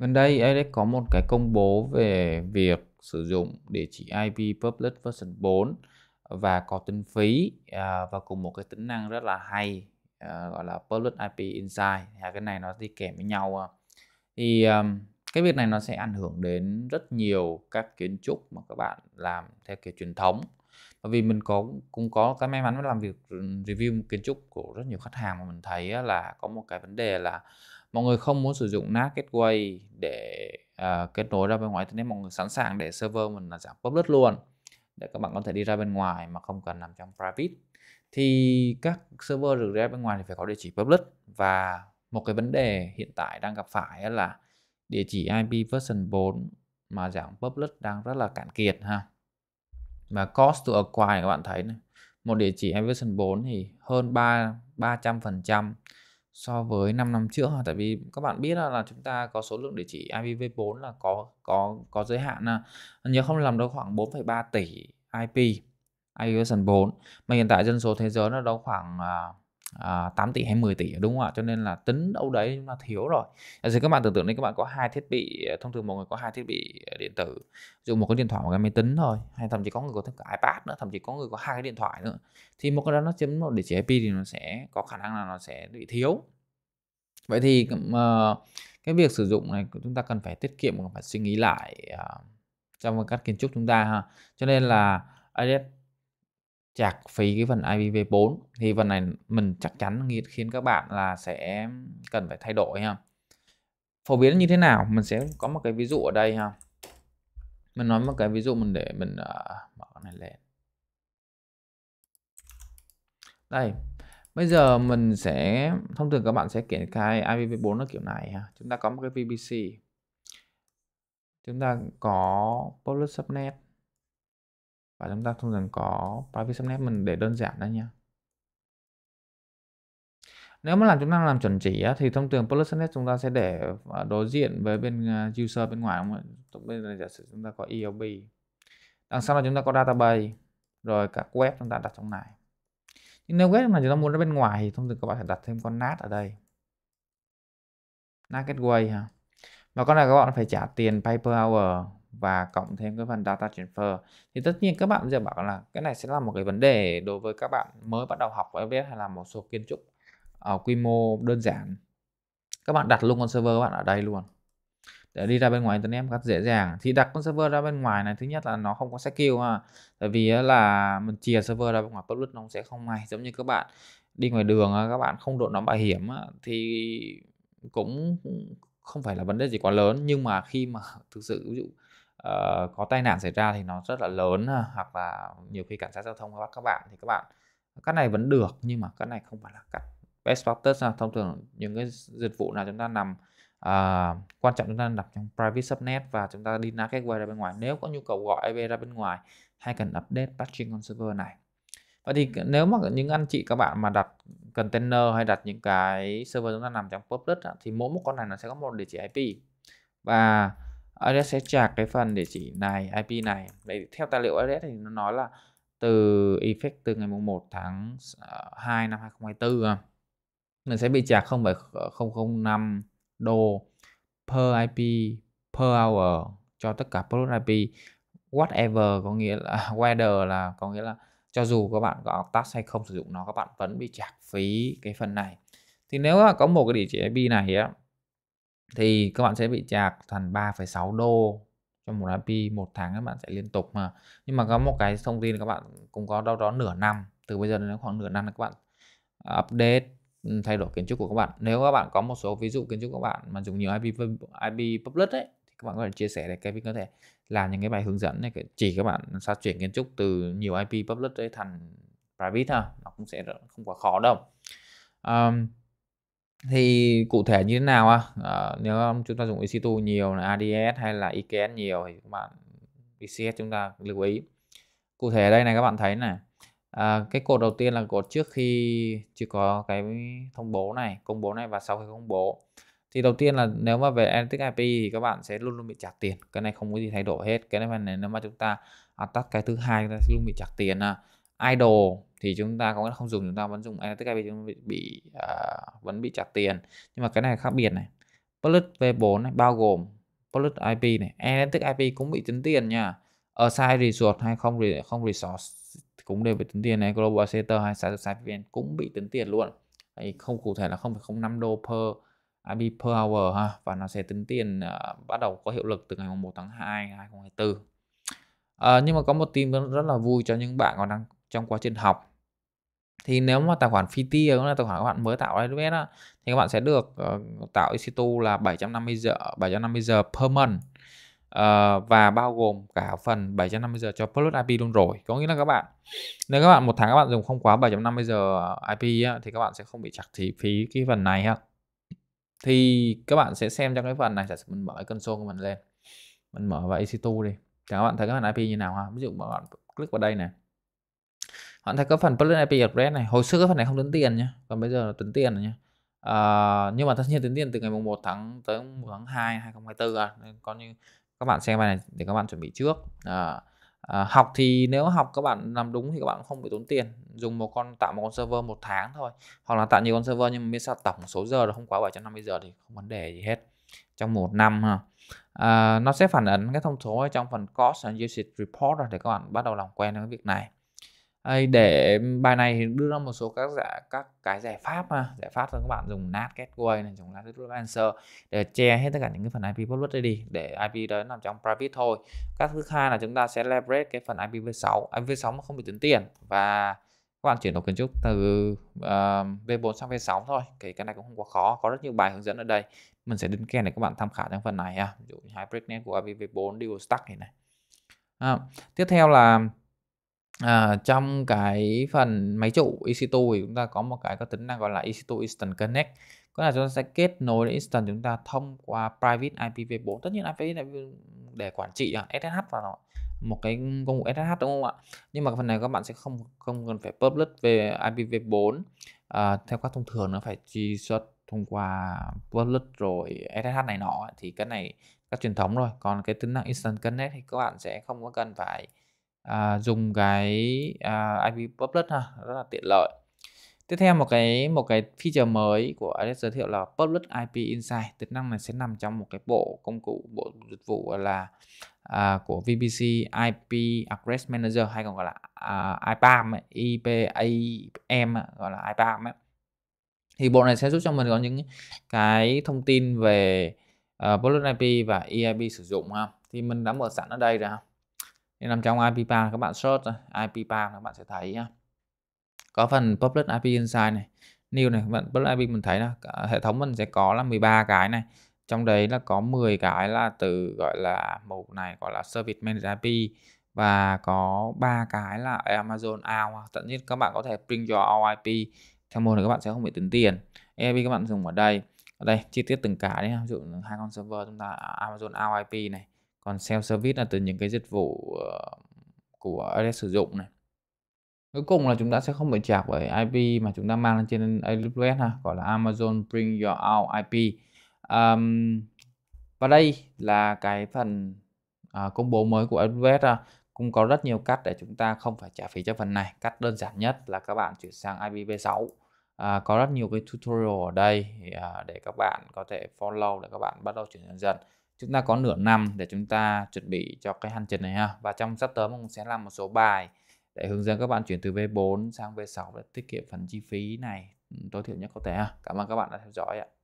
Gần đây, AWS có một cái công bố về việc sử dụng địa chỉ IP Public version 4 và có tính phí à, và cùng một cái tính năng rất là hay à, gọi là Public IP Insight. À, cái này nó đi kèm với nhau. À. Thì cái việc này nó sẽ ảnh hưởng đến rất nhiều các kiến trúc mà các bạn làm theo kiểu truyền thống bởi vì mình có cũng có cái may mắn làm việc ừ, review kiến trúc của rất nhiều khách hàng mà mình thấy là có một cái vấn đề là mọi người không muốn sử dụng NAT gateway để uh, kết nối ra bên ngoài thế nên mọi người sẵn sàng để server mình là giảm public luôn để các bạn có thể đi ra bên ngoài mà không cần nằm trong private thì các server được ra bên ngoài thì phải có địa chỉ public và một cái vấn đề hiện tại đang gặp phải là địa chỉ IP version 4 mà dạng public đang rất là cạn kiệt ha và cost to acquire các bạn thấy này một địa chỉ IP version 4 thì hơn 3 300 phần trăm so với 5 năm trước tại vì các bạn biết là, là chúng ta có số lượng địa chỉ IPv4 là có có có giới hạn nhớ không làm đâu khoảng 4,3 tỷ IP ipv 4 mà hiện tại dân số thế giới nó đâu khoảng à, à, 8 tỷ hay 10 tỷ đúng không ạ cho nên là tính đâu đấy chúng ta thiếu rồi à, giờ các bạn tưởng tượng đi các bạn có hai thiết bị thông thường một người có hai thiết bị điện tử dùng một cái điện thoại một cái máy tính thôi hay thậm chí có người có thêm cả ipad nữa thậm chí có người có hai cái điện thoại nữa thì một cái đó nó chiếm một địa chỉ ip thì nó sẽ có khả năng là nó sẽ bị thiếu vậy thì ờ, cái việc sử dụng này chúng ta cần phải tiết kiệm và phải suy nghĩ lại uh, trong các kiến trúc chúng ta ha cho nên là AWS chạc phí cái phần IPv4 thì phần này mình chắc chắn khiến các bạn là sẽ cần phải thay đổi ha phổ biến như thế nào mình sẽ có một cái ví dụ ở đây ha mình nói một cái ví dụ mình để mình uh, mở cái này lên đây bây giờ mình sẽ thông thường các bạn sẽ triển khai IPv4 nó kiểu này ha chúng ta có một cái VPC chúng ta có public subnet và chúng ta thông thường có private subnet mình để đơn giản đó nha nếu mà làm chúng ta làm chuẩn chỉ á, thì thông thường public subnet chúng ta sẽ để ờ, đối diện với bên ờ, user bên ngoài đúng không? bên này giả sử chúng ta có ELB đằng sau là chúng ta có database rồi cả web chúng ta đặt trong này nhưng nếu web mà chúng ta muốn ra bên ngoài thì thông thường các bạn phải đặt thêm con NAT ở đây NAT gateway ha và con này các bạn phải trả tiền pay per hour và cộng thêm cái phần data transfer thì tất nhiên các bạn giờ bảo là cái này sẽ là một cái vấn đề đối với các bạn mới bắt đầu học FBS hay là một số kiến trúc ở ờ, quy mô đơn giản các bạn đặt luôn con server các bạn ở đây luôn để đi ra bên ngoài internet rất dễ dàng thì đặt con server ra bên ngoài này thứ nhất là nó không có skill ha tại vì là mình chia server ra bên ngoài public nó sẽ không hay giống như các bạn đi ngoài đường các bạn không đội nó bảo hiểm thì cũng không phải là vấn đề gì quá lớn nhưng mà khi mà thực sự ví dụ uh, có tai nạn xảy ra thì nó rất là lớn ờ, hoặc là nhiều khi cảnh sát giao thông bắt các bạn thì các bạn cắt này vẫn được nhưng mà cắt này không phải là cắt best practice nào. thông thường những cái dịch vụ nào chúng ta nằm uh, quan trọng chúng ta nằm trong private subnet và chúng ta đi NAC gateway ra bên ngoài nếu có nhu cầu gọi IP ra bên ngoài hay cần update patching on server này Vậy thì nếu mà những anh chị các bạn mà đặt container hay đặt những cái server chúng ta nằm trong public thì mỗi một con này nó sẽ có một địa chỉ IP và Ares sẽ chạc cái phần địa chỉ này IP này đấy theo tài liệu Ares thì nó nói là từ effect từ ngày mùng 1 tháng 2 ờ, năm 2024 mình à, sẽ bị chạc 0,005 ờ, đô per IP per hour cho tất cả product IP whatever có nghĩa là whether là có nghĩa là cho dù các bạn có task hay không sử dụng nó các bạn vẫn bị trả phí cái phần này thì nếu mà có một cái địa chỉ IP này á thì các bạn sẽ bị chạc thành 3,6 đô cho một IP một tháng các bạn sẽ liên tục mà nhưng mà có một cái thông tin các bạn cũng có đâu đó nửa năm từ bây giờ đến khoảng nửa năm là các bạn à, update ừ, thay đổi kiến trúc của các bạn nếu các bạn có một số ví dụ kiến trúc các bạn mà dùng nhiều IP IP public ấy thì các bạn có thể chia sẻ để cái mình có thể làm những cái bài hướng dẫn này chỉ các bạn sao chuyển kiến trúc từ nhiều IP public đấy thành private ha nó cũng sẽ không quá khó đâu um, thì cụ thể như thế nào à? à nếu chúng ta dùng EC2 nhiều là ADS hay là IKS nhiều thì các bạn ECS chúng ta lưu ý cụ thể ở đây này các bạn thấy này à, cái cột đầu tiên là cột trước khi chưa có cái thông bố này công bố này và sau khi công bố thì đầu tiên là nếu mà về Analytics IP thì các bạn sẽ luôn luôn bị trả tiền cái này không có gì thay đổi hết cái này nếu mà chúng ta à, tắt cái thứ hai chúng ta sẽ luôn bị trả tiền à. idle thì chúng ta có không dùng chúng ta vẫn dùng analytics IP chúng ta bị, bị uh, vẫn bị trả tiền nhưng mà cái này khác biệt này plus V4 này bao gồm plus IP này analytics e IP cũng bị tính tiền nha ở aside resort hay không không resource cũng đều bị tính tiền này global center hay site cũng bị tính tiền luôn Đấy, không cụ thể là 0,05 đô per IP per hour ha và nó sẽ tính tiền uh, bắt đầu có hiệu lực từ ngày 1 tháng 2 2024 uh, nhưng mà có một tin rất là vui cho những bạn còn đang trong quá trình học thì nếu mà tài khoản FITI cũng là tài khoản các bạn mới tạo AWS á thì các bạn sẽ được uh, tạo EC2 là 750 giờ 750 giờ per month uh, và bao gồm cả phần 750 giờ cho Plus IP luôn rồi có nghĩa là các bạn nếu các bạn một tháng các bạn dùng không quá 750 giờ IP á, thì các bạn sẽ không bị chặt thì phí cái phần này ha thì các bạn sẽ xem trong cái phần này giả mình mở cái console của mình lên mình mở vào EC2 đi các bạn thấy cái phần IP như nào ha ví dụ mà bạn click vào đây này bạn thấy có phần plus IP address này hồi xưa cái phần này không tính tiền nhá còn bây giờ là tính tiền rồi nhá à, nhưng mà tất nhiên tính tiền từ ngày mùng 1 tháng tới 1 tháng 2 2024 à nên coi như các bạn xem bài này để các bạn chuẩn bị trước à, à, học thì nếu học các bạn làm đúng thì các bạn không phải tốn tiền dùng một con tạo một con server một tháng thôi hoặc là tạo nhiều con server nhưng mà biết sao tổng số giờ là không quá 750 giờ thì không vấn đề gì hết trong một năm ha à, nó sẽ phản ánh cái thông số ở trong phần cost and usage report rồi để các bạn bắt đầu làm quen với việc này để bài này đưa ra một số các giải các cái giải pháp mà giải pháp cho các bạn dùng NAT gateway này dùng NAT gateway answer để che hết tất cả những cái phần IP public đây đi để IP đó nằm trong private thôi các thứ hai là chúng ta sẽ leverage cái phần IPv6 IPv6 mà không bị tính tiền và các bạn chuyển đổi kiến trúc từ uh, ờ, V4 sang V6 thôi thì cái này cũng không quá khó có rất nhiều bài hướng dẫn ở đây mình sẽ đính kèm để các bạn tham khảo trong phần này ha ví dụ hybrid của IPv4 dual stack này này à, tiếp theo là à, trong cái phần máy chủ EC2 thì chúng ta có một cái có tính năng gọi là EC2 Instant Connect có là chúng ta sẽ kết nối đến Instant chúng ta thông qua Private IPv4 tất nhiên IPv để quản trị SSH vào nó một cái công cụ SSH đúng không ạ nhưng mà phần này các bạn sẽ không không cần phải public về IPv4 à, theo các thông thường nó phải chi xuất thông qua public rồi SSH này nọ thì cái này các truyền thống rồi còn cái tính năng Instant Connect thì các bạn sẽ không có cần phải à, dùng cái à, IP Public ha rất là tiện lợi tiếp theo một cái một cái feature mới của Alex giới thiệu là Public IP Insight tính năng này sẽ nằm trong một cái bộ công cụ bộ dịch vụ là à, của VPC IP Address Manager hay còn gọi là à, IPAM IPAM gọi là IPAM ấy. thì bộ này sẽ giúp cho mình có những cái thông tin về uh, Public IP và EIP sử dụng ha thì mình đã mở sẵn ở đây rồi ha nên nằm trong IP Palm các bạn search IP Palm các bạn sẽ thấy nhá có phần public IP inside này new này bạn public IP mình thấy là hệ thống mình sẽ có là 13 cái này trong đấy là có 10 cái là từ gọi là mục này gọi là service manager IP và có ba cái là Amazon out tận nhiên các bạn có thể print your all IP theo môn này các bạn sẽ không bị tính tiền IP các bạn dùng ở đây ở đây chi tiết từng cái đấy ví dụ hai con server chúng ta Amazon out IP này còn self service là từ những cái dịch vụ ờ, của AWS sử dụng này cuối cùng là chúng ta sẽ không bị chạc bởi IP mà chúng ta mang lên trên AWS ha gọi là Amazon Bring Your Own IP um, và đây là cái phần uh, công bố mới của AWS uh, cũng có rất nhiều cách để chúng ta không phải trả phí cho phần này cách đơn giản nhất là các bạn chuyển sang IPv6 À, ờ, có rất nhiều cái tutorial ở đây à, để các bạn có thể follow để các bạn bắt đầu chuyển dần dần chúng ta có nửa năm để chúng ta chuẩn bị cho cái hành trình này ha và trong sắp tới mình sẽ làm một số bài để hướng dẫn các bạn chuyển từ V4 sang V6 để tiết kiệm phần chi phí này ừ, tối thiểu nhất có thể ha. Cảm ơn các bạn đã theo dõi ạ.